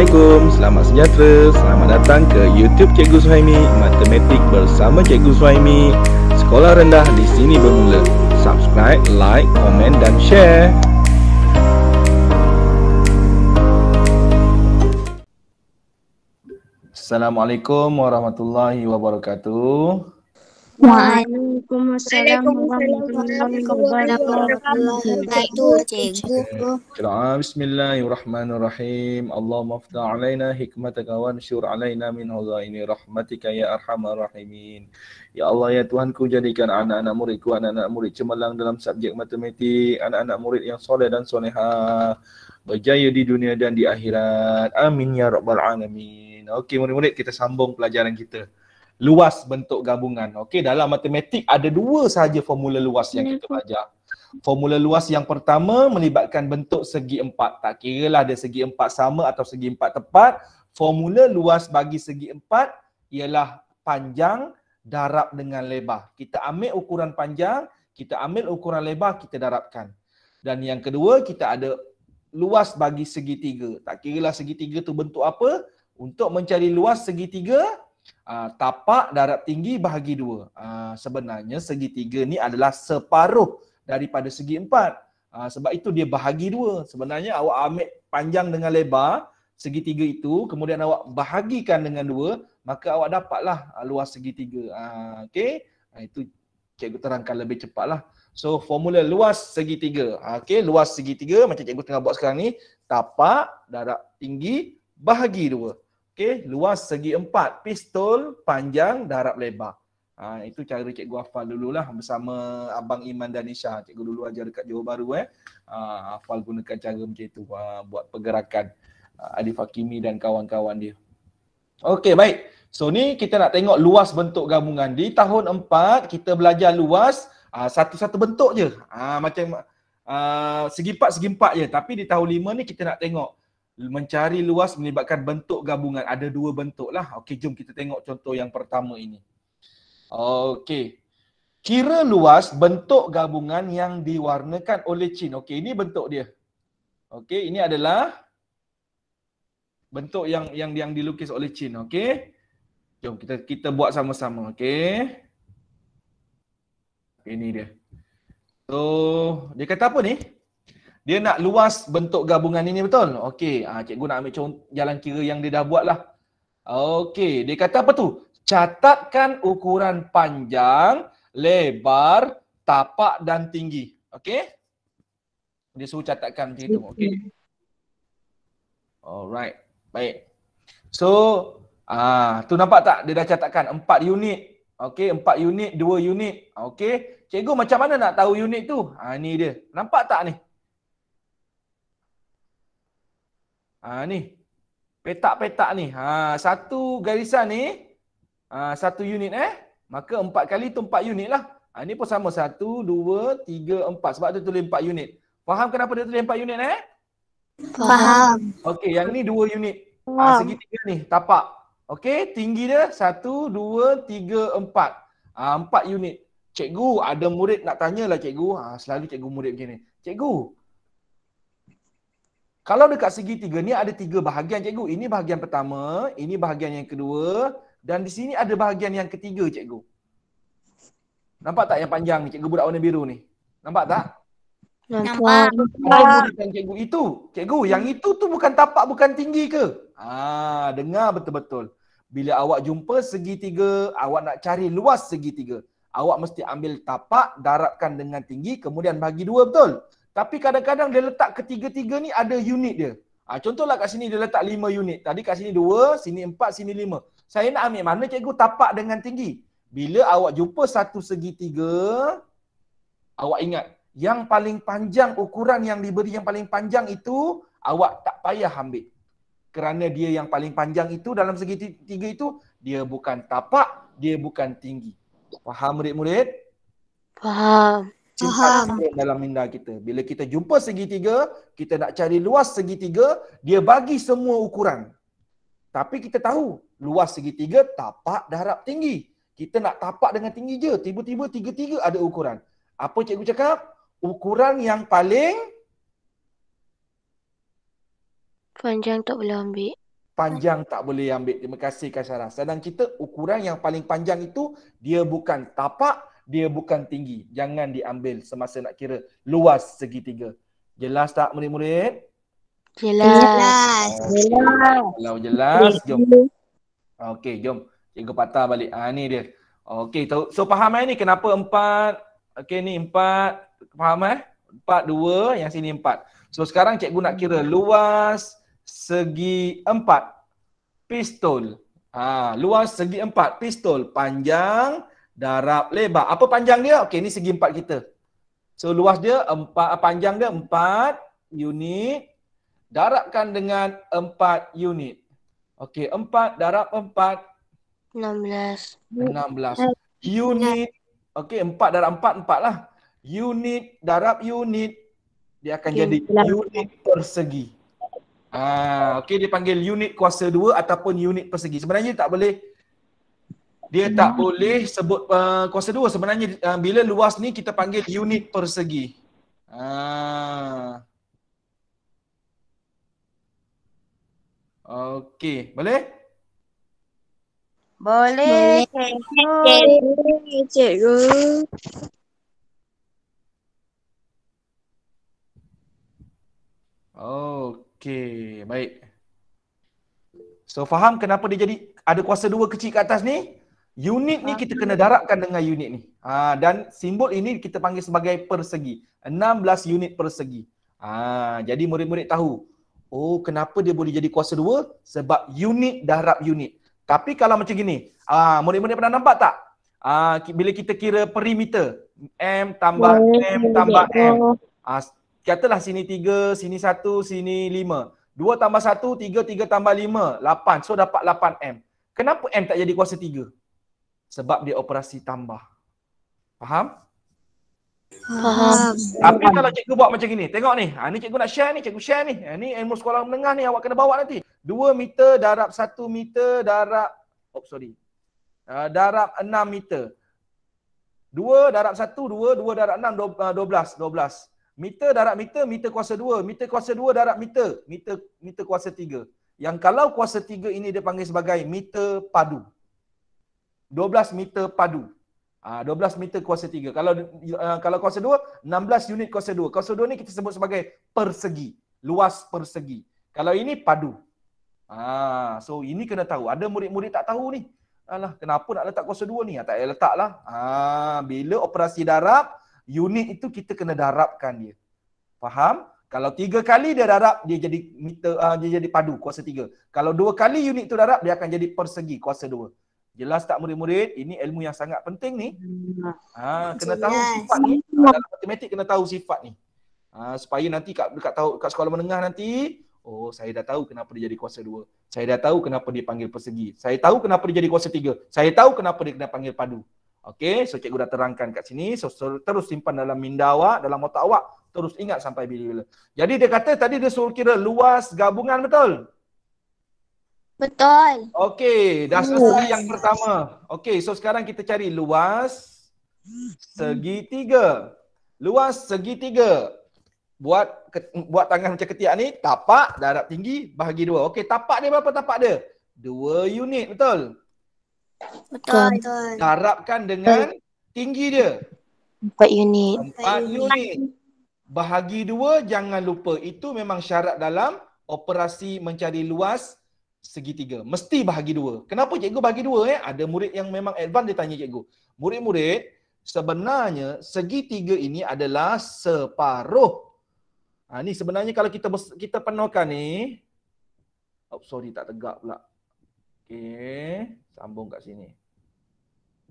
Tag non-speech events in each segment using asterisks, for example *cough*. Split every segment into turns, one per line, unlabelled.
Assalamualaikum, selamat sejahtera Selamat datang ke YouTube Cikgu Suhaimi Matematik bersama Cikgu Suhaimi Sekolah rendah di sini bermula Subscribe, like, komen dan share Assalamualaikum warahmatullahi wabarakatuh Waalaikumsalam ah, Bismillahirrahmanirrahim Allah afta alaina hikmataka wa nsyur alaina min hudaini rahmatika ya arhamar rahimin Ya Allah ya Tuhanku jadikan anak-anak muridku anak-anak murid cemerlang dalam subjek matematik anak-anak murid yang soleh dan soleha berjaya di dunia dan di akhirat amin ya rabbal alamin Okey murid-murid kita sambung pelajaran kita luas bentuk gabungan. Okey, dalam matematik ada dua sahaja formula luas yang kita belajar. Formula luas yang pertama melibatkan bentuk segi empat. Tak kira lah ada segi empat sama atau segi empat tepat. Formula luas bagi segi empat ialah panjang darab dengan lebar. Kita ambil ukuran panjang, kita ambil ukuran lebar, kita darabkan. Dan yang kedua, kita ada luas bagi segi tiga. Tak kira lah segi tiga tu bentuk apa. Untuk mencari luas segi tiga, Ah, tapak darab tinggi bahagi dua. Ah, sebenarnya segitiga ni adalah separuh daripada segi empat. Ah, sebab itu dia bahagi dua. Sebenarnya awak ambil panjang dengan lebar segitiga itu, kemudian awak bahagikan dengan dua, maka awak dapatlah luas segitiga. Okay? Itu cikgu terangkan lebih cepatlah. So formula luas segitiga. Okay, luas segitiga macam cikgu tengah buat sekarang ni. Tapak darab tinggi bahagi dua. Okey, luas segi empat. Pistol panjang darab lebar. Ha, itu cara cikgu hafal dululah bersama Abang Iman dan Isha. Cikgu dulu ajar dekat Johor Baru eh. Ha, hafal gunakan cara macam itu ha, buat pergerakan ha, Adif Hakimi dan kawan-kawan dia. Okey, baik. So ni kita nak tengok luas bentuk gabungan. Di tahun empat kita belajar luas ha, satu-satu bentuk je. Ha, macam ha, segi empat, segi empat je. Tapi di tahun lima ni kita nak tengok mencari luas melibatkan bentuk gabungan. Ada dua bentuk lah. Okey, jom kita tengok contoh yang pertama ini. Okey. Kira luas bentuk gabungan yang diwarnakan oleh Chin. Okey, ini bentuk dia. Okey, ini adalah bentuk yang yang yang dilukis oleh Chin. Okey. Jom kita kita buat sama-sama. Okey. ini dia. So, dia kata apa ni? dia nak luas bentuk gabungan ini betul? Okey, ha, cikgu nak ambil jalan kira yang dia dah buat lah. Okey, dia kata apa tu? Catatkan ukuran panjang, lebar, tapak dan tinggi. Okey? Dia suruh catatkan macam itu. Okey. Alright. Baik. So, ah tu nampak tak? Dia dah catatkan Empat unit. Okey, empat unit, dua unit. Okey. Cikgu macam mana nak tahu unit tu? Ah ni dia. Nampak tak ni? Ha, ni. Petak-petak ni. Ha, satu garisan ni. Ha, satu unit eh. Maka empat kali tu empat unit lah. Ha, ni pun sama. Satu, dua, tiga, empat. Sebab tu tulis empat unit. Faham kenapa dia tulis empat unit eh? Faham. Okey, yang ni dua unit. Ha, segitiga ni, tapak. Okey, tinggi dia satu, dua, tiga, empat. Ha, empat unit. Cikgu, ada murid nak tanyalah cikgu. Ha, selalu cikgu murid begini. Cikgu, kalau dekat segi tiga ni ada tiga bahagian cikgu. Ini bahagian pertama, ini bahagian yang kedua dan di sini ada bahagian yang ketiga cikgu. Nampak tak yang panjang cikgu budak warna biru ni? Nampak tak? Nampak. Nampak. Oh, cikgu itu. Cikgu, yang itu tu bukan tapak bukan tinggi ke? Ah, dengar betul-betul. Bila awak jumpa segi tiga, awak nak cari luas segi tiga. Awak mesti ambil tapak, darabkan dengan tinggi, kemudian bagi dua betul? Tapi kadang-kadang dia letak ketiga-tiga ni ada unit dia. Ha, contohlah kat sini dia letak lima unit. Tadi kat sini dua, sini empat, sini lima. Saya nak ambil mana cikgu tapak dengan tinggi. Bila awak jumpa satu segitiga, awak ingat yang paling panjang ukuran yang diberi yang paling panjang itu awak tak payah ambil. Kerana dia yang paling panjang itu dalam segitiga itu dia bukan tapak, dia bukan tinggi. Faham murid-murid? Faham. -murid? Wow cinta Faham. dalam minda kita. Bila kita jumpa segitiga, kita nak cari luas segitiga, dia bagi semua ukuran. Tapi kita tahu, luas segitiga tapak darab tinggi. Kita nak tapak dengan tinggi je, tiba-tiba tiga-tiga ada ukuran. Apa cikgu cakap? Ukuran yang paling panjang tak boleh ambil. Panjang tak boleh ambil. Terima kasih Kak Sarah. Sedang kita ukuran yang paling panjang itu dia bukan tapak dia bukan tinggi. Jangan diambil semasa nak kira luas segitiga. Jelas tak murid-murid? Jelas. Jelas. Kalau jelas, jom. Okey, jom. Cikgu patah balik. Ah ha, ni dia. Okey, so faham eh ni kenapa empat? Okey ni empat. Faham eh? Empat, dua. Yang sini empat. So sekarang cikgu nak kira luas segi empat. Pistol. Ah, ha, luas segi empat. Pistol panjang 1.5 darab lebar. Apa panjang dia? Okey, ni segi empat kita. So luas dia empat panjang dia empat unit darabkan dengan empat unit. Okey, empat darab empat Enam belas. Enam belas eh, unit. Okey, empat darab empat empat lah. Unit darab unit dia akan okay. jadi unit persegi. Ah, okey dipanggil unit kuasa dua ataupun unit persegi. Sebenarnya tak boleh dia hmm. tak boleh sebut uh, kuasa dua sebenarnya uh, bila luas ni kita panggil unit persegi uh. Okey, boleh? Boleh. Cikgu. Okey, baik. So faham kenapa dia jadi ada kuasa dua kecil kat atas ni? Unit ni kita kena darabkan dengan unit ni. Ha, dan simbol ini kita panggil sebagai persegi. 16 unit persegi. Ha, jadi murid-murid tahu. Oh kenapa dia boleh jadi kuasa dua? Sebab unit darab unit. Tapi kalau macam gini. Ha, murid-murid pernah nampak tak? Ha, bila kita kira perimeter. M tambah oh, M tambah ya. M. Ha, katalah sini tiga, sini satu, sini lima. Dua tambah satu, tiga, tiga tambah lima. Lapan. So dapat lapan M. Kenapa M tak jadi kuasa tiga? sebab dia operasi tambah. Faham? Faham. Tapi kalau cikgu buat macam ini, tengok ni. Ha, ni cikgu nak share ni, cikgu share ni. Ha, ni ilmu sekolah menengah ni awak kena bawa nanti. 2 meter darab 1 meter darab, oh sorry. Uh, darab 6 meter. 2 darab 1, 2, 2 darab 6, 12, 12. Meter darab meter, meter kuasa dua, Meter kuasa dua darab meter, meter, meter kuasa tiga. Yang kalau kuasa tiga ini dia panggil sebagai meter padu. 12 meter padu. Ha, ah, 12 meter kuasa 3. Kalau uh, kalau kuasa 2, 16 unit kuasa 2. Kuasa 2 ni kita sebut sebagai persegi. Luas persegi. Kalau ini padu. Ha, so ini kena tahu. Ada murid-murid tak tahu ni. Alah, kenapa nak letak kuasa dua ni? tak payah letaklah. Ha, bila operasi darab, unit itu kita kena darabkan dia. Faham? Kalau tiga kali dia darab, dia jadi meter, uh, dia jadi padu kuasa tiga. Kalau dua kali unit itu darab, dia akan jadi persegi kuasa dua. Jelas tak murid-murid? Ini ilmu yang sangat penting ni. Hmm. Ha, kena tahu sifat ni. Dalam matematik kena tahu sifat ni. Ha, supaya nanti kat, dekat tahu, kat sekolah menengah nanti, oh saya dah tahu kenapa dia jadi kuasa dua. Saya dah tahu kenapa dia panggil persegi. Saya tahu kenapa dia jadi kuasa tiga. Saya tahu kenapa dia kena panggil padu. Okay, so cikgu dah terangkan kat sini. So, so, terus simpan dalam minda awak, dalam otak awak. Terus ingat sampai bila-bila. Jadi dia kata tadi dia suruh kira luas gabungan betul? Betul. Okey, dah selesai yes. yang pertama. Okey, so sekarang kita cari luas segitiga. Luas segitiga. Buat ke, buat tangan macam ketiak ni, tapak darab tinggi bahagi dua. Okey, tapak dia berapa tapak dia? Dua unit, betul? Betul, betul. Darabkan dengan tinggi dia. Empat unit. Empat unit. Bahagi dua, jangan lupa. Itu memang syarat dalam operasi mencari luas segitiga. Mesti bahagi dua. Kenapa cikgu bahagi dua? Eh? Ada murid yang memang advance dia tanya cikgu. Murid-murid, sebenarnya segitiga ini adalah separuh. Ha, ni sebenarnya kalau kita kita penuhkan ni. Oh, sorry tak tegak pula. Okay. Sambung kat sini.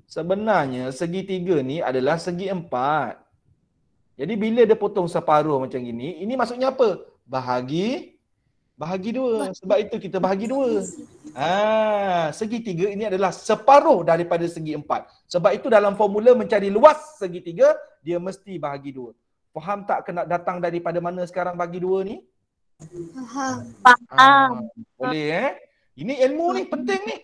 Sebenarnya segitiga ni adalah segi empat. Jadi bila dia potong separuh macam ini, ini maksudnya apa? Bahagi Bahagi dua. Sebab itu kita bahagi dua. Ah, segi tiga ini adalah separuh daripada segi empat. Sebab itu dalam formula mencari luas segi tiga, dia mesti bahagi dua. Faham tak kena datang daripada mana sekarang bahagi dua ni? Faham. Ha, boleh eh? Ini ilmu ni penting ni.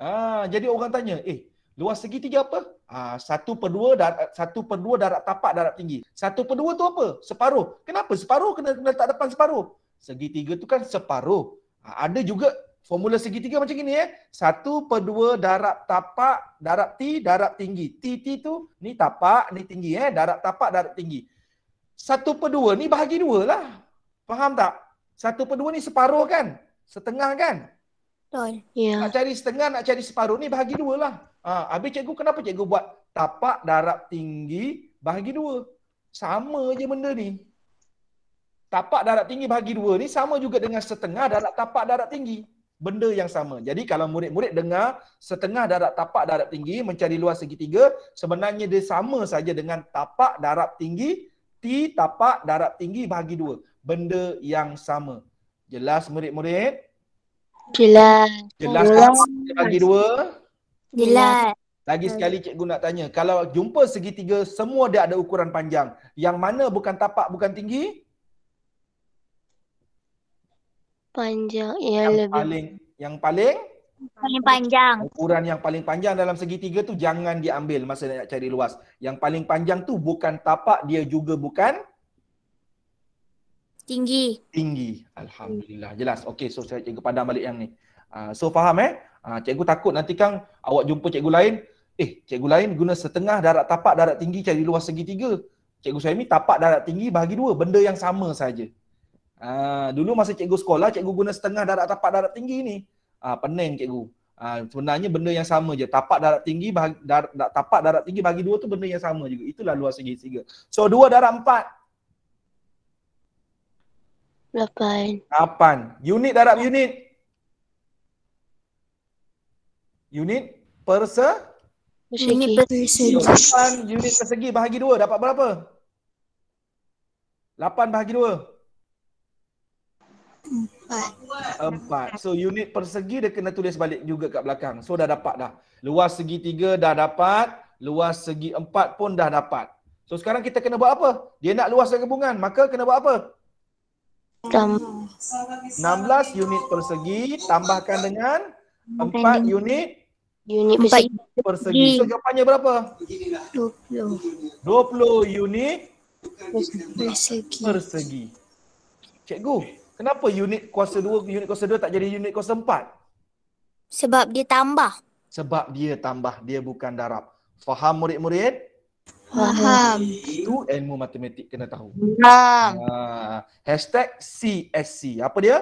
Ah, jadi orang tanya, eh luas segi tiga apa? Ah, satu per dua, darat, satu per dua darat tapak darat tinggi. Satu per dua tu apa? Separuh. Kenapa separuh? Kena letak depan separuh segitiga tu kan separuh. Ha, ada juga formula segitiga macam ini ya. Eh. Satu per dua darab tapak, darab T, darab tinggi. T, T tu ni tapak, ni tinggi. Eh. Darab tapak, darab tinggi. Satu per dua ni bahagi dua lah. Faham tak? Satu per dua ni separuh kan? Setengah kan? Betul. Yeah. Nak cari setengah, nak cari separuh ni bahagi dua lah. Ha, habis cikgu kenapa cikgu buat tapak darab tinggi bahagi dua? Sama je benda ni tapak darat tinggi bahagi dua ni sama juga dengan setengah darat tapak darat tinggi. Benda yang sama. Jadi kalau murid-murid dengar setengah darat tapak darat tinggi mencari luas segitiga, sebenarnya dia sama saja dengan tapak darat tinggi T tapak darat tinggi bahagi dua. Benda yang sama. Jelas murid-murid? Jelas. Jelas bagi dua? Jelas. Lagi sekali cikgu nak tanya, kalau jumpa segitiga semua dia ada ukuran panjang. Yang mana bukan tapak bukan tinggi? panjang yang, yang lebih paling yang paling paling panjang ukuran yang paling panjang dalam segitiga tu jangan diambil masa nak cari luas yang paling panjang tu bukan tapak dia juga bukan tinggi tinggi alhamdulillah jelas okey so saya cikgu padam balik yang ni uh, so faham eh uh, cikgu takut nanti kang awak jumpa cikgu lain eh cikgu lain guna setengah darat tapak darat tinggi cari luas segitiga cikgu saya ni tapak darat tinggi bahagi dua benda yang sama saja Ha, dulu masa cikgu sekolah, cikgu guna setengah darat tapak darat tinggi ni. Ha, pening cikgu. Ha, sebenarnya benda yang sama je. Tapak darat tinggi, bahagi, dar, dar, tapak darat tinggi bagi dua tu benda yang sama juga. Itulah luas segi tiga. So dua darat empat. Lapan. Lapan. Unit darat unit. Unit perse.
Unit persegi.
Unit persegi bahagi dua dapat berapa? Lapan bahagi dua. Empat. Empat. So unit persegi dia kena tulis balik juga kat belakang. So dah dapat dah. Luas segi tiga dah dapat. Luas segi empat pun dah dapat. So sekarang kita kena buat apa? Dia nak luas gabungan. Maka kena buat apa? 16 unit persegi tambahkan dengan 4 unit unit persegi. persegi. So jawapannya berapa? 20. 20 unit persegi. persegi. Cikgu, Kenapa unit kuasa 2, unit kuasa 2 tak jadi unit kuasa 4? Sebab dia tambah. Sebab dia tambah, dia bukan darab. Faham murid-murid?
Faham.
Itu ilmu matematik kena tahu. Faham. Ha. Hashtag CSC. Apa dia?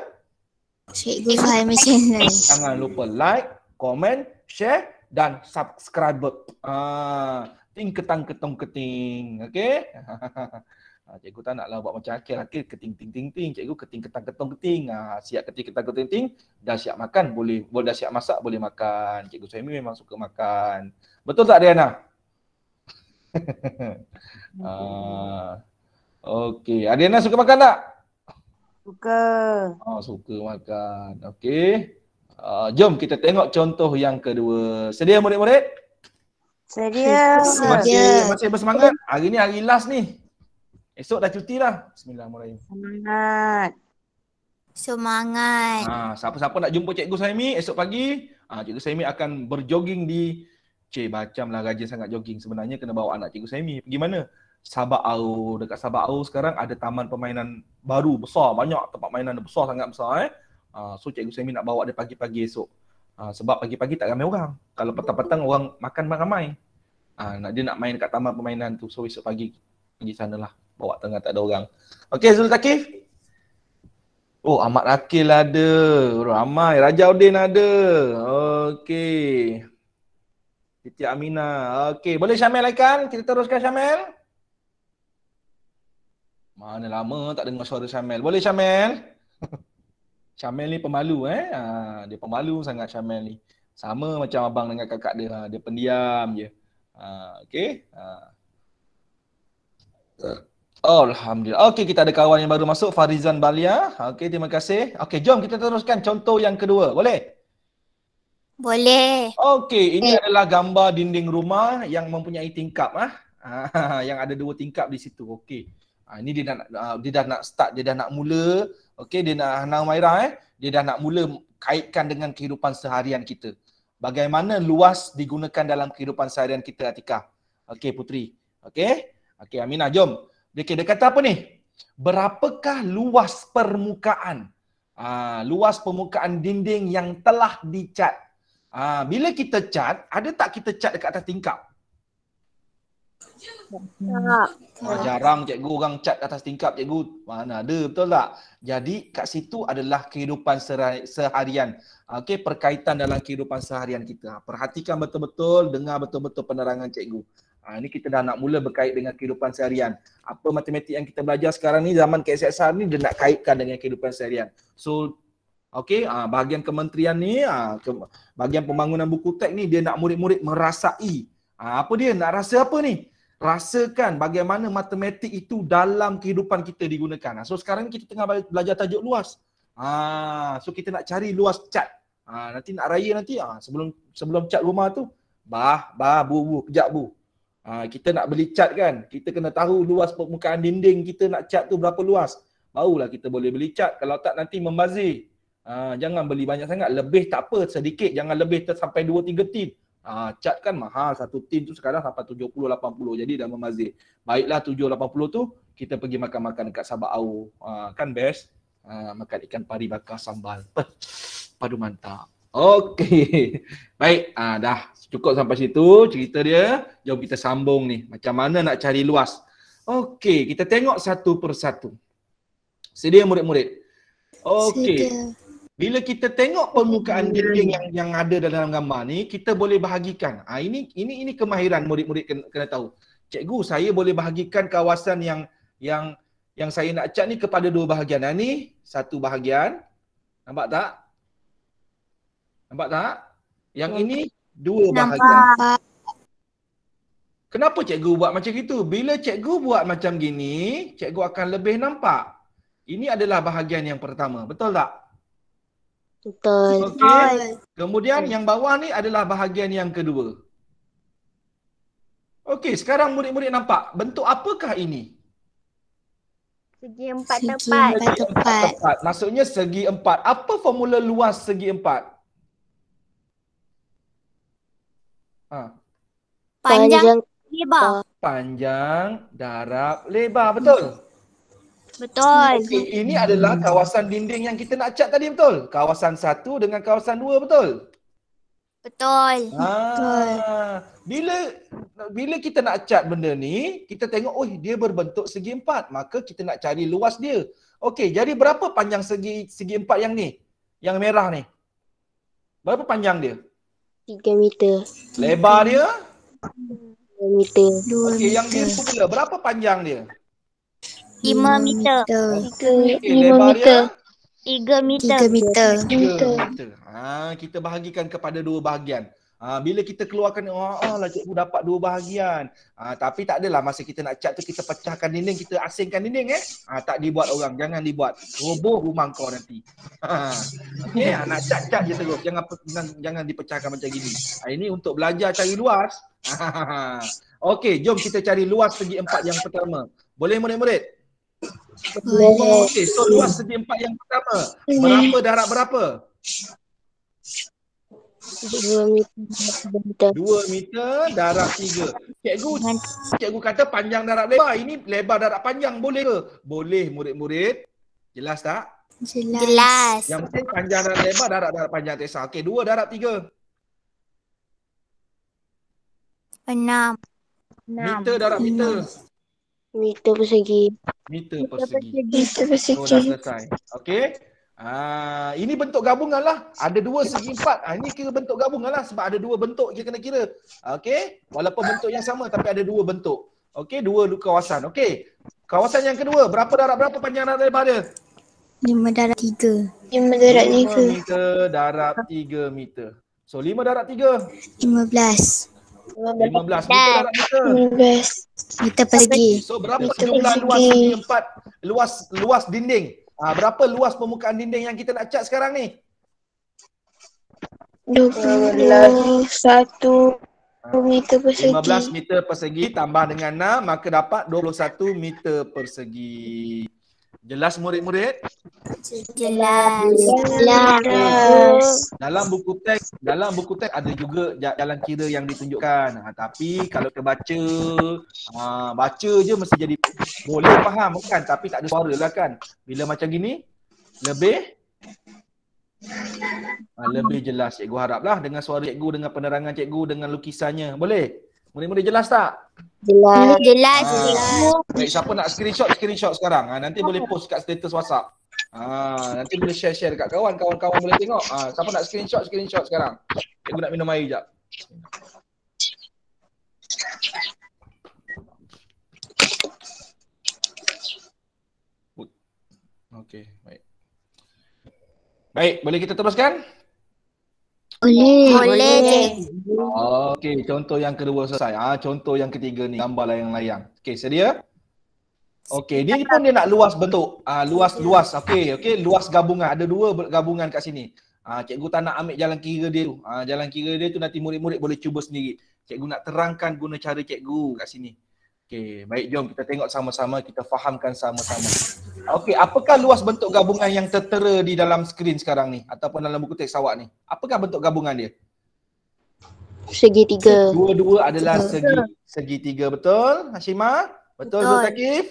Cikgu Fahim Channel. Jangan lupa like, komen, share dan subscribe. Ah, ting ketang ketong keting. Okay? *laughs* Ha, cikgu tak naklah buat macam akhir-akhir keting-ting-ting-ting. Cikgu keting ketang ketong keting Ha, siap keting-ketang-ketung-keting. Dah siap makan boleh. boleh dah siap masak boleh makan. Cikgu Suhaimi memang suka makan. Betul tak Diana? ha, *laughs* Okey. Diana suka makan tak? Suka. Oh, suka makan. Okey. Uh, jom kita tengok contoh yang kedua. Sedia murid-murid? Sedia. Masih, masih bersemangat? Hari ni hari last ni. Esok dah cuti lah. Bismillahirrahmanirrahim. Semangat. Semangat. Ah, siapa-siapa nak jumpa Cikgu Saimi esok pagi, ha, Cikgu Saimi akan berjoging di Cik Bacam lah rajin sangat jogging. Sebenarnya kena bawa anak Cikgu Saimi. Pergi mana? Sabah Aru. Dekat Sabah Aru sekarang ada taman permainan baru besar. Banyak tempat mainan besar sangat besar eh. Ha, so Cikgu Saimi nak bawa dia pagi-pagi esok. Ha, sebab pagi-pagi tak ramai orang. Kalau petang-petang orang makan ramai. Ha, nak dia nak main kat taman permainan tu. So esok pagi pergi sana lah bawa tengah tak ada orang. Okey Zul Takif. Oh Ahmad Rakil ada. Ramai Raja Udin ada. Okey. Siti Amina. Okey, boleh Syamel ikan? Kita teruskan Syamel. Mana lama tak dengar suara Syamel. Boleh Syamel? *laughs* Syamel ni pemalu eh. Ha, dia pemalu sangat Syamel ni. Sama macam abang dengan kakak dia. Ha, dia pendiam je. Ha, okay. Ha. Alhamdulillah. Okey, kita ada kawan yang baru masuk, Farizan Balia. Okey, terima kasih. Okey, jom kita teruskan contoh yang kedua. Boleh? Boleh. Okey, ini eh. adalah gambar dinding rumah yang mempunyai tingkap. Ah. ah *laughs* yang ada dua tingkap di situ. Okey. Ha, ini dia dah, nak, ah, dia dah nak start, dia dah nak mula. Okey, dia nak Hanang Maira eh. Dia dah nak mula kaitkan dengan kehidupan seharian kita. Bagaimana luas digunakan dalam kehidupan seharian kita, Atika? Okey, Putri. Okey? Okey, Aminah, jom. Okay, dia kata apa ni? Berapakah luas permukaan? Aa, ah, luas permukaan dinding yang telah dicat. Aa, ah, bila kita cat, ada tak kita cat dekat atas tingkap? Tak. Ah, jarang cikgu orang cat atas tingkap cikgu. Mana ada betul tak? Jadi kat situ adalah kehidupan serai, seharian. Ah, okey, perkaitan dalam kehidupan seharian kita. Perhatikan betul-betul, dengar betul-betul penerangan cikgu. Ha, ini kita dah nak mula berkait dengan kehidupan seharian. Apa matematik yang kita belajar sekarang ni zaman KSSR ni dia nak kaitkan dengan kehidupan seharian. So okey ha, bahagian kementerian ni ha, ke, bahagian pembangunan buku teks ni dia nak murid-murid merasai ha, apa dia nak rasa apa ni? Rasakan bagaimana matematik itu dalam kehidupan kita digunakan. Ha, so sekarang kita tengah belajar tajuk luas. Ha, so kita nak cari luas cat. Ha, nanti nak raya nanti ha, sebelum sebelum cat rumah tu bah bah bu bu kejap bu Ha, kita nak beli cat kan, kita kena tahu luas permukaan dinding kita nak cat tu berapa luas. Barulah kita boleh beli cat. Kalau tak nanti membazir. Ha, jangan beli banyak sangat. Lebih tak apa, sedikit. Jangan lebih sampai 2-3 tin. Ha, cat kan mahal. Satu tin tu sekarang sampai 70-80. Jadi dah membazir. Baiklah 70-80 tu, kita pergi makan-makan dekat Sabah Au. Ha, kan best? Ha, makan ikan pari bakar sambal. Padu mantap. Okey. *laughs* Baik, ha, dah cukup sampai situ cerita dia. Jom kita sambung ni. Macam mana nak cari luas. Okey, kita tengok satu persatu. Sedia murid-murid. Okey. Bila kita tengok permukaan dinding yang yang ada dalam gambar ni, kita boleh bahagikan. Ah ha, ini ini ini kemahiran murid-murid kena, kena tahu. Cikgu, saya boleh bahagikan kawasan yang yang yang saya nak cat ni kepada dua bahagian. Ah ni satu bahagian. Nampak tak? Nampak tak? Yang ini Dua bahagian. Nampak. Kenapa cikgu buat macam itu? Bila cikgu buat macam gini, cikgu akan lebih nampak. Ini adalah bahagian yang pertama. Betul tak? Betul. Okay. Kemudian yang bawah ni adalah bahagian yang kedua. Okey, sekarang murid-murid nampak bentuk apakah ini? Segi empat tepat. Segi empat tempat. Maksudnya segi empat. Apa formula luas segi empat? Ha. Panjang, lebar. Panjang, darab, lebar. Betul? Betul. Ini adalah kawasan dinding yang kita nak cat tadi, betul? Kawasan satu dengan kawasan dua, betul? Betul. Ha. Betul. Bila bila kita nak cat benda ni, kita tengok, oh dia berbentuk segi empat. Maka kita nak cari luas dia. Okey, jadi berapa panjang segi segi empat yang ni? Yang merah ni? Berapa panjang dia? 3 meter.
Lebar dia?
2 meter. Okey, yang dia pula berapa panjang dia? 5 meter. 5 meter. Okay, meter. Dia? meter. 3 meter. 3 meter. Ha, kita bahagikan kepada dua bahagian. Ha, bila kita keluarkan, oh, oh lah cikgu dapat dua bahagian. Ha, tapi tak adalah masa kita nak cat tu, kita pecahkan dinding, kita asingkan dinding eh. Ha, tak dibuat orang, jangan dibuat. Roboh rumah kau nanti. Ha. Okay, ha, nak cat-cat je terus. Jangan, jangan, jangan dipecahkan macam gini. Ha, ini untuk belajar cari luas. Ha, ha, ha, Okey, jom kita cari luas segi empat yang pertama. Boleh murid-murid? Boleh. Okey, so luas segi empat yang pertama. Berapa darab berapa? 2 meter. 2 meter darab 3. Cikgu, cikgu kata panjang darab lebar. Ini lebar darab panjang boleh ke? Boleh murid-murid. Jelas tak? Jelas. Yang penting panjang darab lebar, darab darab panjang tak kisah. Okey, 2 darab 3. 6. Meter darab Enam. meter. Meter persegi. Meter persegi. Meter persegi. Meter persegi. Oh, dah selesai. Okey. Ah, ini bentuk gabungan lah. Ada dua segi empat. Ah, ini kira bentuk gabungan lah sebab ada dua bentuk kita kena kira. Okey, walaupun bentuk yang sama tapi ada dua bentuk. Okey, dua kawasan. Okey, kawasan yang kedua. Berapa darab berapa panjang darab daripada? Lima darat tiga. Lima darat tiga. Lima meter darab tiga meter. So, lima darat tiga? Lima belas. Lima belas meter Lima belas. Lima belas. Meter persegi. So, berapa meter jumlah persegi. luas segi empat? Luas, luas dinding. Ha, berapa luas permukaan dinding yang kita nak cat sekarang ni? 21 meter persegi. 15 meter persegi tambah dengan 6 maka dapat 21 meter persegi. Jelas murid-murid? Jelas. Jelas. Dalam buku teks, dalam buku teks ada juga jalan kira yang ditunjukkan. Ha, tapi kalau kita baca, ha, baca je mesti jadi boleh faham kan tapi tak ada suara lah kan. Bila macam gini lebih ah, lebih jelas cikgu haraplah dengan suara cikgu dengan penerangan cikgu dengan lukisannya. Boleh? Murid-murid jelas tak? Jelas. Ha. Jelas. Baik, siapa nak screenshot screenshot sekarang? Ha, nanti boleh post kat status WhatsApp. Ha, nanti boleh share-share dekat kawan, kawan-kawan boleh tengok. Ha, siapa nak screenshot screenshot sekarang? Cikgu nak minum air jap. Okey, baik. Baik, boleh kita teruskan? Boleh. Boleh. Boleh. Okey, contoh yang kedua selesai. Ah, contoh yang ketiga ni gambar layang-layang. Okey, sedia? Okey, ni pun dia nak luas bentuk. Ah, luas-luas. Okey, okey, luas gabungan. Ada dua gabungan kat sini. Ah, cikgu tak nak ambil jalan kira dia tu. Ah, jalan kira dia tu nanti murid-murid boleh cuba sendiri. Cikgu nak terangkan guna cara cikgu kat sini. Okey, baik jom kita tengok sama-sama, kita fahamkan sama-sama. Okey, apakah luas bentuk gabungan yang tertera di dalam skrin sekarang ni ataupun dalam buku teks awak ni? Apakah bentuk gabungan dia? Segi tiga. Dua-dua adalah tiga. segi segi tiga, betul? Hashima? Betul, betul. Zulkif?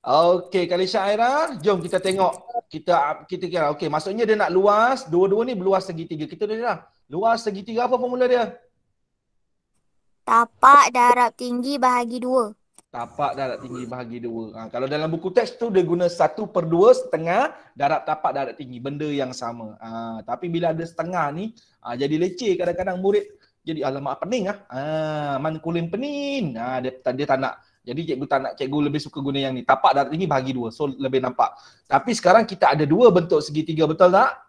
Okey, Kalisha Aira, jom kita tengok. Kita kita kira, okey, maksudnya dia nak luas, dua-dua ni berluas segi tiga. Kita dah Luas segi tiga apa formula dia? Tapak darab tinggi bahagi dua. Tapak darab tinggi bahagi dua. Ha, kalau dalam buku teks tu dia guna satu per dua setengah darab tapak darab tinggi. Benda yang sama. Ha, tapi bila ada setengah ni ha, jadi leceh kadang-kadang murid jadi alamak pening lah. Ha, man kulim pening. Ha, dia, dia tak nak. Jadi cikgu tak nak. Cikgu lebih suka guna yang ni. Tapak darab tinggi bahagi dua. So lebih nampak. Tapi sekarang kita ada dua bentuk segitiga. Betul tak?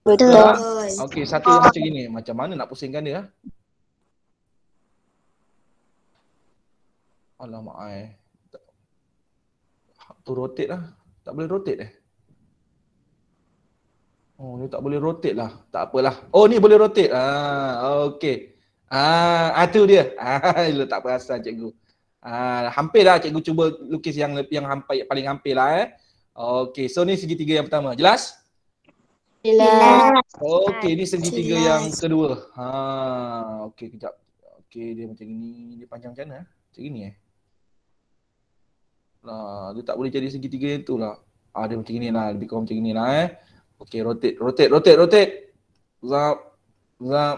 Betul. Okey, satu macam gini. Macam mana nak pusingkan dia? Ah? Alamak ai. Tu rotate lah. Tak boleh rotate eh. Oh ni tak boleh rotate lah. Tak apalah. Oh ni boleh rotate. Ah okey. Ah, ah tu dia. *laughs* Ah tak perasan cikgu. Ah hampir lah, cikgu cuba lukis yang yang hampir paling hampir lah eh. Okey, so ni segi tiga yang pertama. Jelas? Jelas. Okey, ni segitiga Jelas. yang kedua. Ah, okey kejap. Okey, dia macam ni, dia panjang macam mana? Eh? Macam gini eh. Nah, dia tak boleh jadi segitiga yang tu lah. Ah, dia macam ni lah. Lebih kurang macam ni lah eh. Okay, rotate, rotate, rotate, rotate. Zap, zap.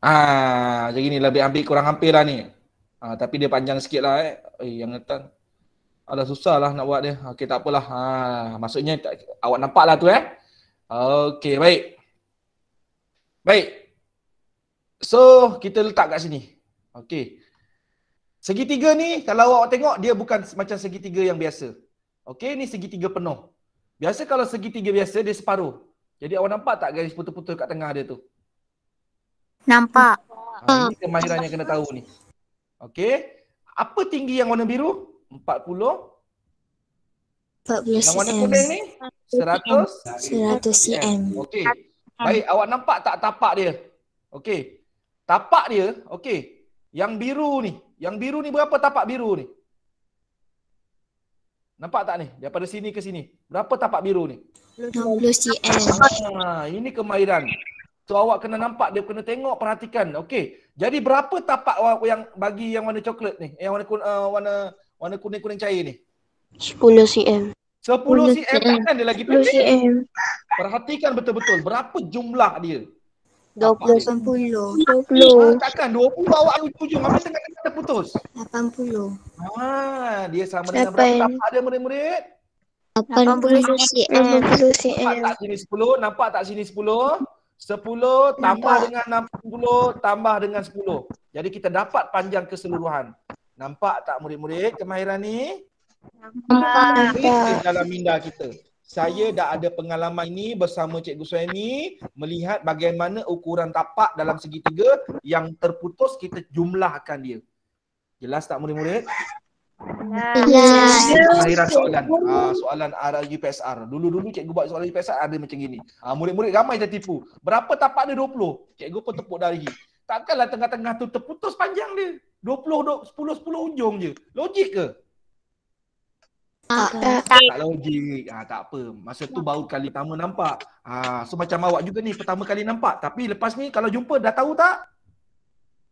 Ah, macam ni lebih ambil kurang hampir lah ni. Ah, tapi dia panjang sikit lah eh. Eh, yang datang. Ada susah lah nak buat dia. Okay, tak apalah. ah, maksudnya tak, awak nampak lah tu eh. Okay, baik. Baik. So, kita letak kat sini. Okay. Segitiga ni kalau awak tengok dia bukan macam segitiga yang biasa. Okey, ni segitiga penuh. Biasa kalau segitiga biasa dia separuh. Jadi awak nampak tak garis putus-putus kat tengah dia tu? Nampak. Ha, ini kemahiran yang kena tahu ni. Okey. Apa tinggi yang warna biru? 40. 40 yang warna kuning ni? 100. 100 cm. Okey. Baik, awak nampak tak tapak dia? Okey. Tapak dia, okey. Yang biru ni, yang biru ni berapa tapak biru ni? Nampak tak ni? Daripada sini ke sini. Berapa tapak biru ni? 20 cm. Ha, ini kemahiran. So awak kena nampak, dia kena tengok, perhatikan. Okey. Jadi berapa tapak yang bagi yang warna coklat ni? Yang eh, warna uh, warna warna kuning-kuning cair ni? 10 cm. 10 cm, 10 cm. kan dia lagi penting. 10 cm. Perhatikan betul-betul berapa jumlah dia. 20 90. 20. Takkan 20 awak ayu tujuh. Apa tengah kata terputus? 80. Ha, dia sama dengan berapa? ada murid-murid. 80 cm. 80 cm. Sini 10, nampak tak sini 10? 10 tambah dengan 60 tambah dengan 10. Jadi kita dapat panjang keseluruhan. Nampak tak murid-murid kemahiran ni? Nampak. Nampak. Dalam minda kita saya dah ada pengalaman ini bersama Cikgu Suhaimi melihat bagaimana ukuran tapak dalam segitiga yang terputus kita jumlahkan dia. Jelas tak murid-murid? Ya. Ya. soalan. Ah, soalan RLUPSR. Dulu-dulu cikgu buat soalan UPSR ada macam gini. Ah, murid-murid ramai dah tipu. Berapa tapak dia 20? Cikgu pun tepuk dari. Takkanlah tengah-tengah tu terputus panjang dia. 20, 10, 10 ujung je. Logik ke? Tak, ah, ah, ah. tak, tak logik. Ah, tak apa. Masa tu baru kali pertama nampak. Ah, so macam awak juga ni pertama kali nampak. Tapi lepas ni kalau jumpa dah tahu tak?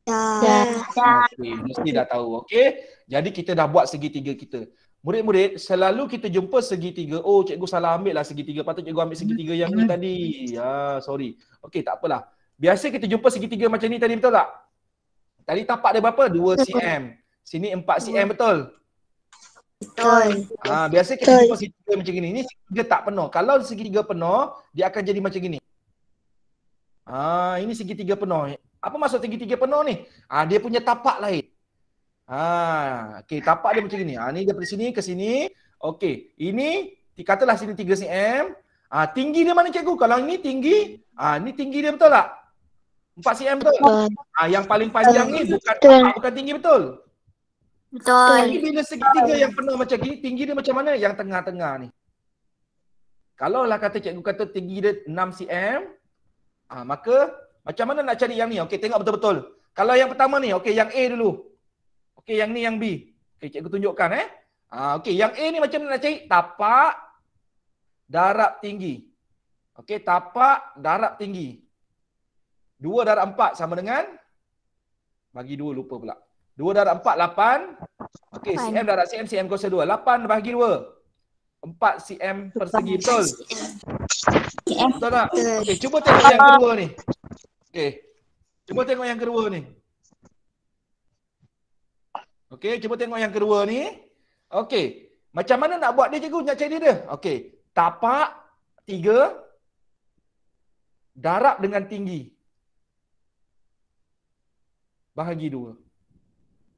Dah. Ya. Ya. Okay. Mesti dah tahu. Okay. Jadi kita dah buat segitiga kita. Murid-murid, selalu kita jumpa segitiga. Oh, cikgu salah ambil lah segitiga. Patut cikgu ambil segitiga yang ni hmm. tadi. Ah, sorry. Okay, tak apalah. Biasa kita jumpa segitiga macam ni tadi betul tak? Tadi tapak dia berapa? 2 cm. Sini 4 cm betul? Betul. Ah, biasa kita jumpa segitiga macam gini. Ini segitiga tak penuh. Kalau segi tiga penuh, dia akan jadi macam gini. Ah, ini segi tiga penuh. Apa maksud segi tiga penuh ni? Ah, dia punya tapak lain. Ah, okay, tapak dia macam gini. Ah, ni daripada sini ke sini. Okay, ini dikatalah sini tiga cm. Ah, tinggi dia mana cikgu? Kalau ini tinggi, ah ini tinggi dia betul tak? 4 cm betul. Ah, yang paling panjang ni bukan bukan tinggi betul. Betul. Tapi bila segitiga yang penuh macam gini, tinggi dia macam mana? Yang tengah-tengah ni. Kalau lah kata cikgu kata tinggi dia 6 cm, ah maka macam mana nak cari yang ni? Okey, tengok betul-betul. Kalau yang pertama ni, okey yang A dulu. Okey, yang ni yang B. Okey, cikgu tunjukkan eh. Ah ha, okey, yang A ni macam mana nak cari? Tapak darab tinggi. Okey, tapak darab tinggi. 2 darab 4 sama dengan bagi 2 lupa pula. 2 darab 4, 8. Okey, cm darab cm, cm kuasa 2. 8 bahagi 2. 4 cm persegi, betul? Betul tak? Okey, cuba tengok yang kedua ni. Okey. Cuba tengok yang kedua ni. Okey, cuba tengok yang kedua ni. Okey. Macam mana nak buat dia cikgu? Nak cari dia. Okey. Tapak 3 darab dengan tinggi. Bahagi 2.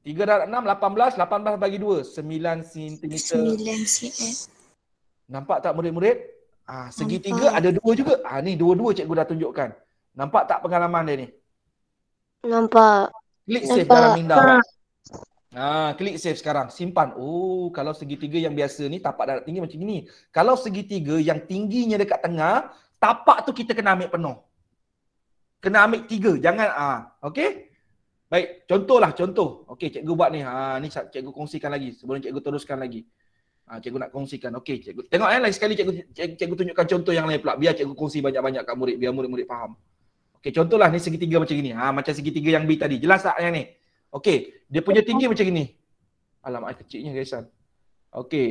3 darab 6, 18, 18 bagi 2, 9 cm. 9 cm. Nampak tak murid-murid? Ah, ha, segi tiga ada dua juga. Ah, ni dua-dua cikgu dah tunjukkan. Nampak tak pengalaman dia ni? Nampak. Klik save Nampak. dalam minda. Ha. ha, klik save sekarang. Simpan. Oh, kalau segi tiga yang biasa ni tapak darab tinggi macam ni. Kalau segi tiga yang tingginya dekat tengah, tapak tu kita kena ambil penuh. Kena ambil tiga. Jangan ah, ha. okey? Baik, contohlah contoh. Okey, cikgu buat ni. Ha ni cikgu kongsikan lagi sebelum cikgu teruskan lagi. Ha cikgu nak kongsikan. Okey, cikgu. Tengok eh lain sekali cikgu, cikgu cikgu tunjukkan contoh yang lain pula. Biar cikgu kongsi banyak-banyak kat murid, biar murid-murid faham. Okey, contohlah ni segitiga macam gini. Ha macam segitiga yang B tadi. Jelas tak yang ni? Okey, dia punya tinggi macam gini. Alamak, ai eh, kecilnya guys. Okey.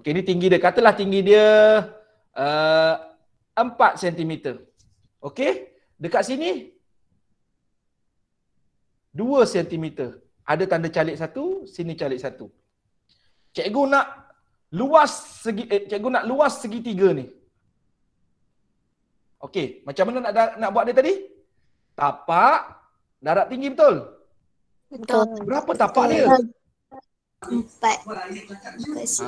Okey, ni tinggi dia. Katalah tinggi dia uh, 4 cm. Okey? Dekat sini Dua sentimeter, Ada tanda calik satu, sini calik satu. Cikgu nak luas segi eh, cikgu nak luas segitiga ni. Okey, macam mana nak nak buat dia tadi? Tapak darat tinggi betul? Betul. Berapa tapak dia? Empat.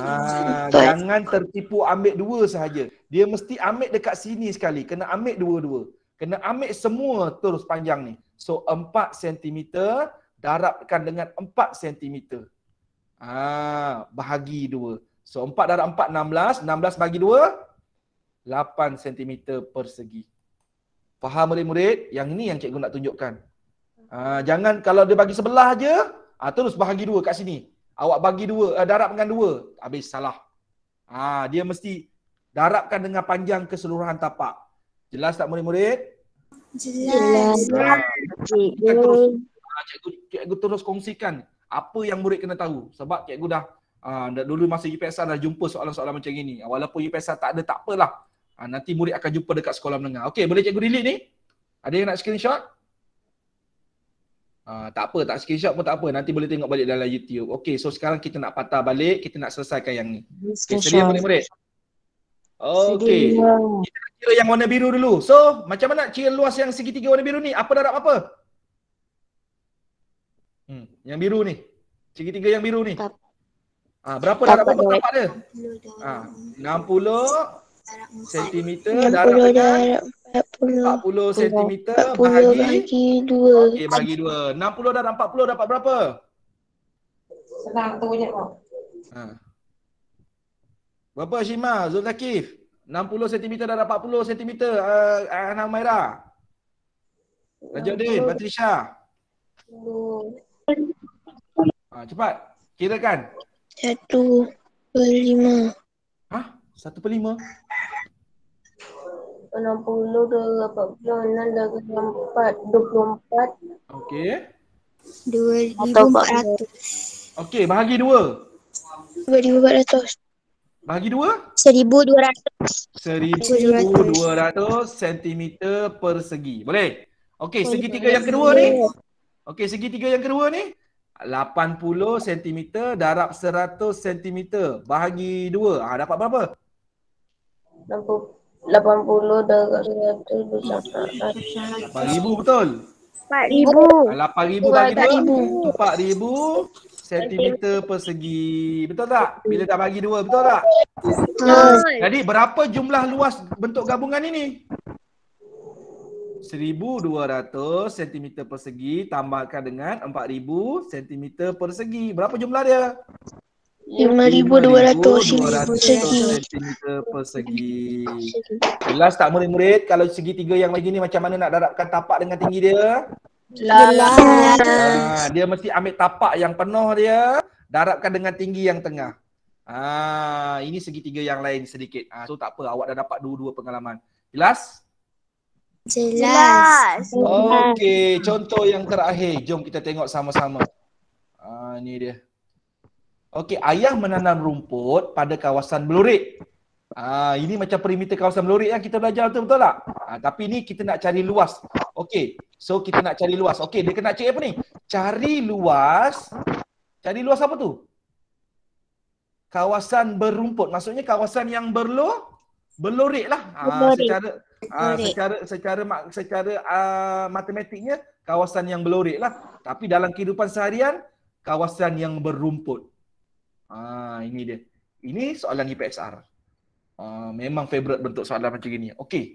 Ah, jangan tertipu ambil dua sahaja. Dia mesti ambil dekat sini sekali. Kena ambil dua-dua kena ambil semua terus panjang ni. So 4 cm darabkan dengan 4 cm. Ah, bahagi 2. So 4 darab 4 16, 16 bagi 2 8 cm persegi. Faham murid-murid? Yang ini yang cikgu nak tunjukkan. Ah, jangan kalau dia bagi sebelah aje, ah, terus bahagi 2 kat sini. Awak bagi 2, ah, eh, darab dengan 2, habis salah. Ah, dia mesti darabkan dengan panjang keseluruhan tapak. Jelas tak murid-murid? Jelas. Cikgu. Ah, cikgu, cikgu terus kongsikan apa yang murid kena tahu sebab cikgu dah uh, dulu masa UPSR dah jumpa soalan-soalan macam ini. Ah, walaupun UPSR tak ada tak apalah. Uh, nanti murid akan jumpa dekat sekolah menengah. Okey, boleh cikgu delete ni? Ada yang nak screenshot? Uh, tak apa, tak screenshot pun tak apa. Nanti boleh tengok balik dalam YouTube. Okey, so sekarang kita nak patah balik, kita nak selesaikan yang ni. Okay, sedia murid-murid. Okey. Kita lah. kira yang warna biru dulu. So, macam mana kira luas yang segitiga warna biru ni? Apa darab apa? Hmm, yang biru ni. Segitiga yang biru ni. Ah, berapa darab berapa darab dia? Ah, 60 cm darab darab 40, 40 cm bahagi 2. Okey, bagi 2. 60 darab 40 dapat berapa? Senang tu je kok. Ha. Berapa Hashima? Zul Zakif? 60 cm dan 40 cm uh, Anak Maira? Raja Din, Patricia? Ha, cepat, kirakan. Satu per lima. Ha? Satu per lima? 60 ke 40 ke 64 24 Okey 2400 Okey bahagi 2 2400 bagi dua? Seribu dua ratus. 1200. 1200 cm persegi. Boleh? Okey, segitiga yang kedua ni. Okey, segitiga yang kedua ni. puluh sentimeter darab seratus sentimeter bahagi dua. Ha, dapat berapa? Lapan puluh darab 100 cm. ribu betul? ribu. 8,000 ah, bagi 2. ribu sentimeter persegi. Betul tak? Bila dah bagi dua, betul tak? Betul. Jadi berapa jumlah luas bentuk gabungan ini? 1200 cm persegi tambahkan dengan 4000 cm persegi. Berapa jumlah dia?
5200 cm
persegi. Jelas tak murid-murid kalau segi tiga yang lagi ni macam mana nak darabkan tapak dengan tinggi dia? Lala. Ah, Lala. Dia mesti ambil tapak yang penuh dia Darabkan dengan tinggi yang tengah Ah, Ini segitiga yang lain sedikit Ah, So tak apa awak dah dapat dua-dua pengalaman Jelas? Jelas Okey contoh yang terakhir Jom kita tengok sama-sama ha, Ini dia Okey ayah menanam rumput pada kawasan belurit Ah, Ini macam perimeter kawasan belurit yang kita belajar tu betul tak? Ah, tapi ni kita nak cari luas Okey So kita nak cari luas. Okey, dia kena cari apa ni? Cari luas. Cari luas apa tu? Kawasan berumput. Maksudnya kawasan yang berlo berlorik lah. Ah, berlorik. Ha, secara, ha, secara secara secara secara uh, matematiknya kawasan yang berlorik lah. Tapi dalam kehidupan seharian kawasan yang berumput. Ha, ini dia. Ini soalan IPSR. Uh, memang favorite bentuk soalan macam gini. Okey.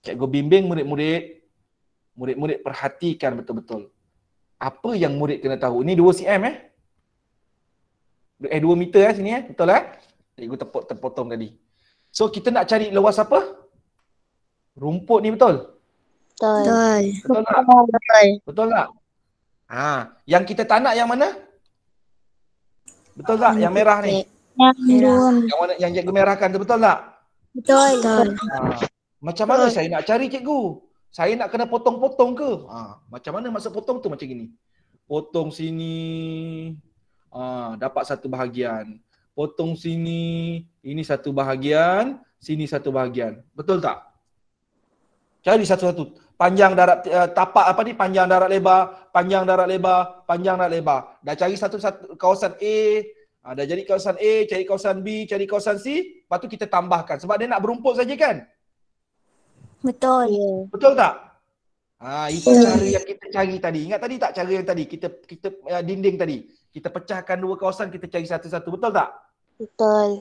Cikgu bimbing murid-murid murid-murid perhatikan betul-betul apa yang murid kena tahu. Ini 2 cm eh. Eh 2 meter eh sini eh. Betul eh. Cikgu tepuk terpotong tadi. So kita nak cari luas apa? Rumput ni betul? Betul. Betul tak? Betul, betul tak? Ha. Yang kita tak nak yang mana? Betul tak? Yang merah ni? Yang merah. Yang, mana, yang cikgu merahkan tu betul tak? Betul. betul. Ha. Macam betul. mana saya nak cari cikgu? saya nak kena potong-potong ke? Ha, macam mana masa potong tu macam gini? Potong sini, ha, dapat satu bahagian. Potong sini, ini satu bahagian, sini satu bahagian. Betul tak? Cari satu-satu. Panjang darat, uh, tapak apa ni, panjang darat lebar, panjang darat lebar, panjang darat lebar. Dah cari satu-satu kawasan A, ha, dah jadi kawasan A, cari kawasan B, cari kawasan C. Lepas tu kita tambahkan. Sebab dia nak berumput saja kan? Betul. Ya. Betul tak? Ha, itu yeah. cara yang kita cari tadi. Ingat tadi tak cara yang tadi? Kita kita uh, dinding tadi. Kita pecahkan dua kawasan, kita cari satu-satu. Betul tak? Betul.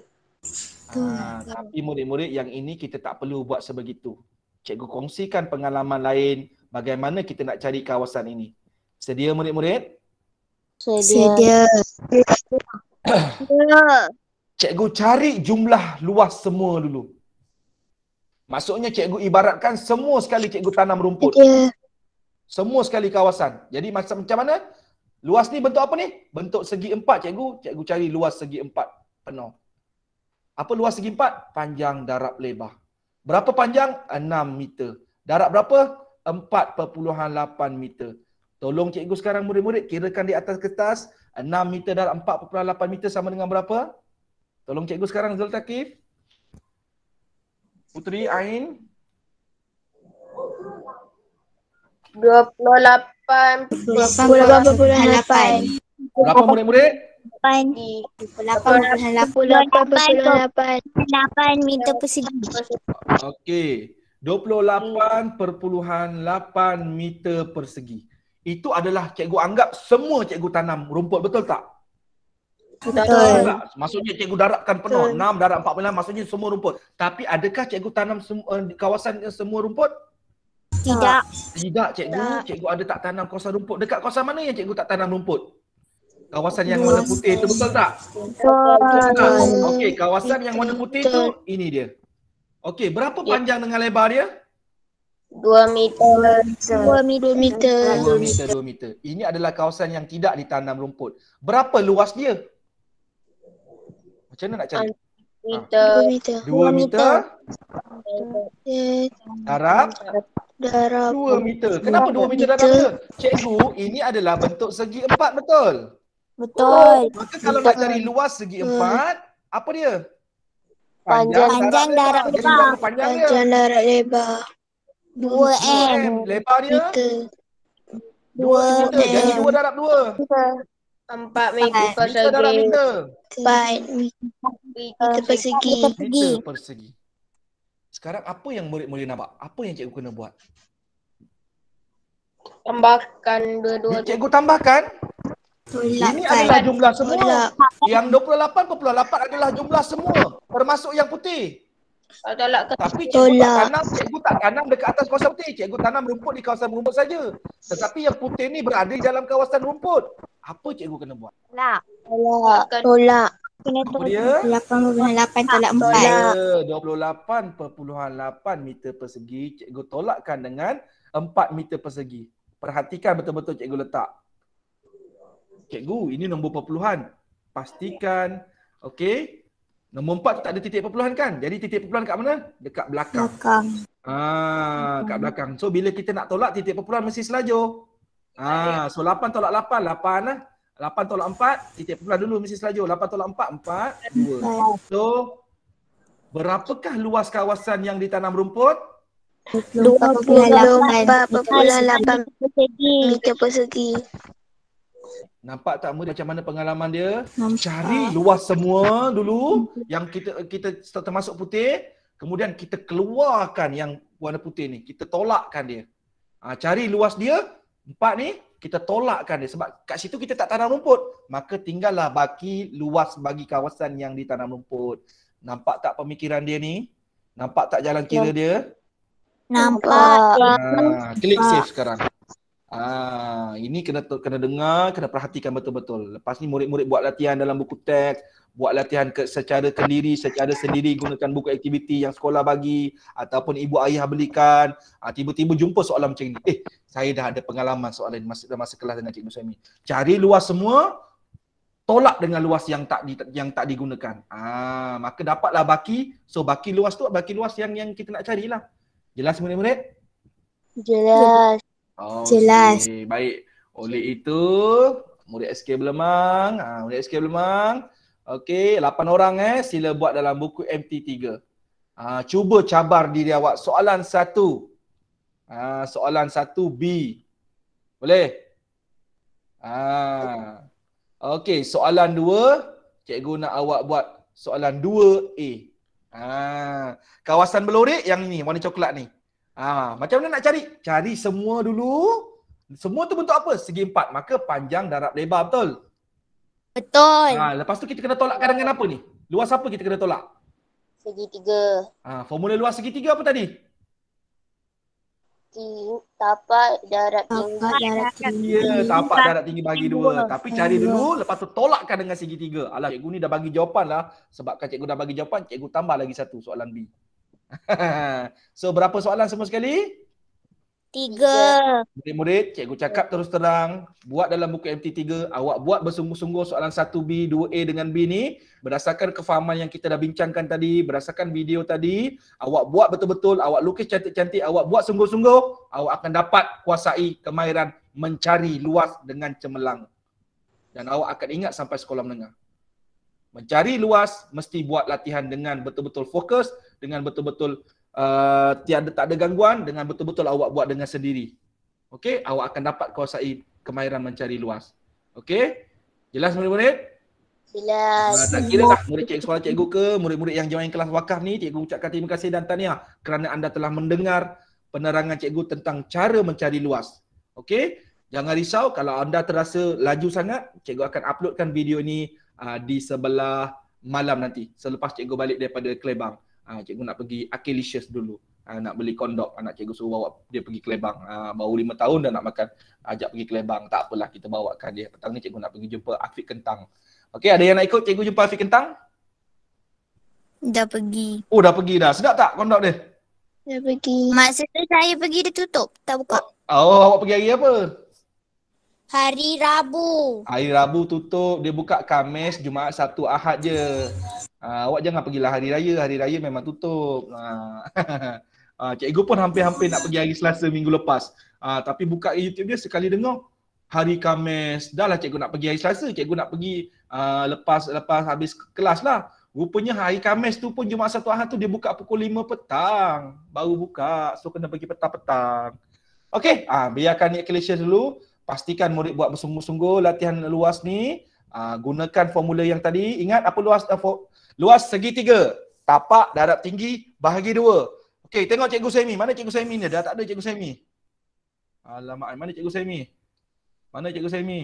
Ha, tapi murid-murid yang ini kita tak perlu buat sebegitu. Cikgu kongsikan pengalaman lain bagaimana kita nak cari kawasan ini. Sedia murid-murid? Sedia. Sedia. *coughs* Cikgu cari jumlah luas semua dulu. Maksudnya cikgu ibaratkan semua sekali cikgu tanam rumput. Ya. Semua sekali kawasan. Jadi macam macam mana? Luas ni bentuk apa ni? Bentuk segi empat cikgu. Cikgu cari luas segi empat penuh. Apa luas segi empat? Panjang darab lebar. Berapa panjang? Enam meter. Darab berapa? Empat perpuluhan lapan meter. Tolong cikgu sekarang murid-murid kirakan di atas kertas Enam meter darab empat perpuluhan lapan meter sama dengan berapa? Tolong cikgu sekarang Zul Takif. Putri Ain 28.88 murid-murid? 28.88 meter persegi Okey 28.8 meter persegi Itu adalah cikgu anggap semua cikgu tanam rumput betul tak? Betul. Maksudnya cikgu daratkan penuh. Enam darat empat puluh Maksudnya semua rumput. Tapi adakah cikgu tanam sem- uh, di kawasan semua rumput? Tidak. Tidak cikgu. Tidak. Cikgu ada tak tanam kawasan rumput. Dekat kawasan mana yang cikgu tak tanam rumput? Kawasan yang warna putih itu betul tak? Betul. Okey, kawasan yang warna putih itu ini dia. Okey, berapa panjang dengan lebar dia? Dua meter. Dua meter. Dua meter. Dua meter. 2 meter. Ini adalah kawasan yang tidak ditanam rumput. Berapa luas dia? Macam mana nak cari? 2 ha. meter. Dua meter. Darab. Darab. 2 meter. Kenapa dua meter darab meter. Cikgu, ini adalah bentuk segi empat, betul? Betul. Oh, maka kalau betul. nak cari luas segi hmm. empat, apa dia? Panjang, panjang darab lebar. Darab lebar. Panjang, panjang darab lebar. dua M. Lebar dia? Meter.
2 Jadi 2 darab
dua Meter. Empat minggu kosong game. Empat minggu persegi. Meter persegi. Sekarang apa yang murid-murid nak nampak? Apa yang cikgu kena buat? Tambahkan dua-dua. Cikgu tambahkan? Ini adalah kan? jumlah semua. Yang 28.8 adalah jumlah semua. Termasuk yang putih. Tolak Tapi cikgu tak tanam, cikgu tak tanam dekat atas kawasan putih. Cikgu tanam rumput di kawasan rumput saja. Tetapi yang putih ni berada dalam kawasan rumput. Apa cikgu kena buat? Tolak. Tolak. tolak. Kena tolak 28.84. Ya, 28.8 meter persegi. Cikgu tolakkan dengan 4 meter persegi. Perhatikan betul-betul cikgu letak. Cikgu, ini nombor perpuluhan. Pastikan, okey. Okay. Nombor empat tu tak ada titik perpuluhan kan? Jadi titik perpuluhan kat mana? Dekat belakang. Belakang. Ah, kat belakang. So bila kita nak tolak titik perpuluhan mesti selaju. Ah, so lapan tolak lapan, lapan lah. Lapan tolak empat, titik perpuluhan dulu mesti selaju. Lapan tolak empat, empat. 2. So berapakah luas kawasan yang ditanam rumput? Lapan. 28.8 meter persegi. Nampak tak murid macam mana pengalaman dia? Nampak. Cari luas semua dulu yang kita kita termasuk putih, kemudian kita keluarkan yang warna putih ni. Kita tolakkan dia. Ha, cari luas dia, empat ni kita tolakkan dia sebab kat situ kita tak tanam rumput. Maka tinggallah baki luas bagi kawasan yang ditanam rumput. Nampak tak pemikiran dia ni? Nampak tak jalan kira dia? Nampak. Ha, klik save sekarang. Ah, ini kena kena dengar, kena perhatikan betul-betul. Lepas ni murid-murid buat latihan dalam buku teks, buat latihan ke, secara sendiri, secara sendiri gunakan buku aktiviti yang sekolah bagi ataupun ibu ayah belikan. Ah, tiba-tiba jumpa soalan macam ni. Eh, saya dah ada pengalaman soalan ini masa, masa kelas dengan Cikgu Suami. Cari luas semua, tolak dengan luas yang tak di, yang tak digunakan. Ah, maka dapatlah baki. So baki luas tu baki luas yang yang kita nak carilah. Jelas murid-murid? Jelas. Oh, Jelas. Okay. Baik. Oleh itu, murid SK Belemang, ha, murid SK Belemang, okey, lapan orang eh, sila buat dalam buku MT3. Ha, ah, cuba cabar diri awak. Soalan satu. Ha, soalan satu b Boleh? Ha. Okey, soalan dua, cikgu nak awak buat soalan dua a Ha, kawasan belorik yang ni, warna coklat ni. Ha, macam mana nak cari? Cari semua dulu. Semua tu bentuk apa? Segi empat. Maka panjang darab lebar betul? Betul. Ha, lepas tu kita kena tolak kadang dengan apa ni? Luas apa kita kena tolak? Segi tiga. Ha, formula luas segi tiga apa tadi? Tapak darat tinggi. Ya, tapak darat tinggi bagi dua. Tapi cari dulu, lepas tu tolakkan dengan segi tiga. Alah, cikgu ni dah bagi jawapan lah. Sebabkan cikgu dah bagi jawapan, cikgu tambah lagi satu soalan B. *laughs* so berapa soalan semua sekali? Tiga. Murid-murid, cikgu cakap terus terang. Buat dalam buku MT3. Awak buat bersungguh-sungguh soalan 1B, 2A dengan B ni. Berdasarkan kefahaman yang kita dah bincangkan tadi. Berdasarkan video tadi. Awak buat betul-betul. Awak lukis cantik-cantik. Awak buat sungguh-sungguh. Awak akan dapat kuasai kemahiran mencari luas dengan cemerlang. Dan awak akan ingat sampai sekolah menengah. Mencari luas mesti buat latihan dengan betul-betul fokus dengan betul-betul uh, tiada tak ada gangguan dengan betul-betul awak buat dengan sendiri. Okey, awak akan dapat kuasai kemahiran mencari luas. Okey? Jelas murid-murid? Jelas. Uh, tak kira lah murid cik sekolah cikgu ke, murid-murid yang join kelas wakaf ni, cikgu ucapkan terima kasih dan tanya kerana anda telah mendengar penerangan cikgu tentang cara mencari luas. Okey? Jangan risau kalau anda terasa laju sangat, cikgu akan uploadkan video ni uh, di sebelah malam nanti selepas cikgu balik daripada klebang. Ah ha, cikgu nak pergi Achilles dulu. Ha, nak beli kondok anak ah, cikgu suruh bawa dia pergi Kelebang. Ha, ah, baru 5 tahun dah nak makan ajak pergi Kelebang. Tak apalah kita bawakan dia. Petang ni cikgu nak pergi jumpa Afiq Kentang. Okey ada yang nak ikut cikgu jumpa Afiq Kentang? Dah pergi. Oh dah pergi dah. Sedap tak kondok dia? Dah pergi. Maksudnya saya pergi dia tutup. Tak buka. Oh, oh awak pergi hari apa? Hari Rabu. Hari Rabu tutup, dia buka Kamis, Jumaat, satu Ahad je. Uh, awak jangan pergilah hari raya, hari raya memang tutup. Uh, uh, *laughs* cikgu pun hampir-hampir nak pergi hari Selasa minggu lepas. Uh, tapi buka YouTube dia sekali dengar hari Kamis dah lah cikgu nak pergi hari Selasa, cikgu nak pergi uh, lepas lepas habis kelas lah. Rupanya hari Kamis tu pun Jumaat Satu Ahad tu dia buka pukul lima petang. Baru buka, so kena pergi petang-petang. Okay, uh, biarkan calculation dulu pastikan murid buat bersungguh-sungguh latihan luas ni uh, gunakan formula yang tadi ingat apa luas uh, ah, for, luas segitiga tapak darab tinggi bahagi dua okey tengok cikgu Semi mana cikgu Semi ni dah tak ada cikgu Semi alamak mana cikgu Semi mana cikgu Semi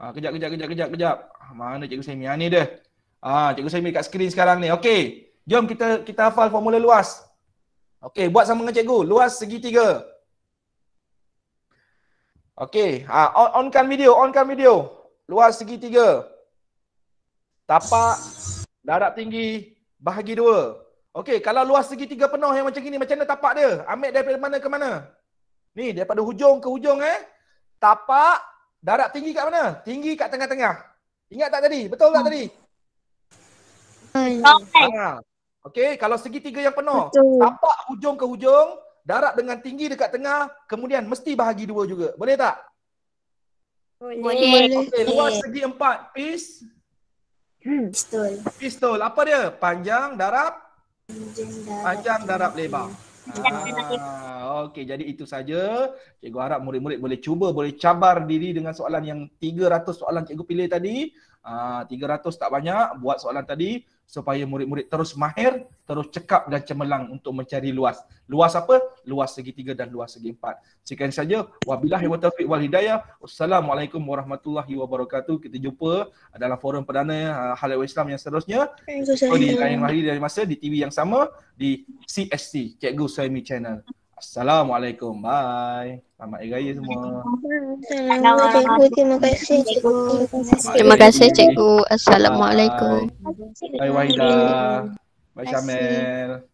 ah uh, kejap kejap kejap kejap kejap ah, mana cikgu Semi ah ni dia ah uh, cikgu Semi kat skrin sekarang ni okey jom kita kita hafal formula luas okey buat sama dengan cikgu luas segitiga Okey, ah, on, onkan video, onkan video. Luas segi tiga. Tapak, darab tinggi, bahagi dua. Okey, kalau luas segi tiga penuh yang macam ini macam mana tapak dia? Ambil daripada mana ke mana? Ni, daripada hujung ke hujung eh. Tapak, darab tinggi kat mana? Tinggi kat tengah-tengah. Ingat tak tadi? Betul tak tadi? Hmm. Okey. Ah, okey, kalau tiga yang penuh, Betul. tapak hujung ke hujung, darab dengan tinggi dekat tengah, kemudian mesti bahagi dua juga. Boleh tak? Boleh. Okay, luas segi empat. Pis? Pistol. Hmm. Pistol. Apa dia? Panjang darab? Panjang darab lebar. Ah, Okey, jadi itu saja. Cikgu harap murid-murid boleh cuba, boleh cabar diri dengan soalan yang 300 soalan cikgu pilih tadi. Ah, 300 tak banyak buat soalan tadi supaya murid-murid terus mahir, terus cekap dan cemerlang untuk mencari luas. Luas apa? Luas segitiga dan luas segi empat. Sekian saja. Wabillahi wa taufiq wal hidayah. Wassalamualaikum warahmatullahi wabarakatuh. Kita jumpa dalam forum perdana eh, Halal Islam yang seterusnya. Di lain hari dari masa di TV yang sama di CSC, Cikgu Suhaimi Channel. Assalamualaikum. Bye. Selamat hari raya semua. Selamat Terima kasih Terima kasih cikgu. Assalamualaikum. Bye, Bye Bye Syamel.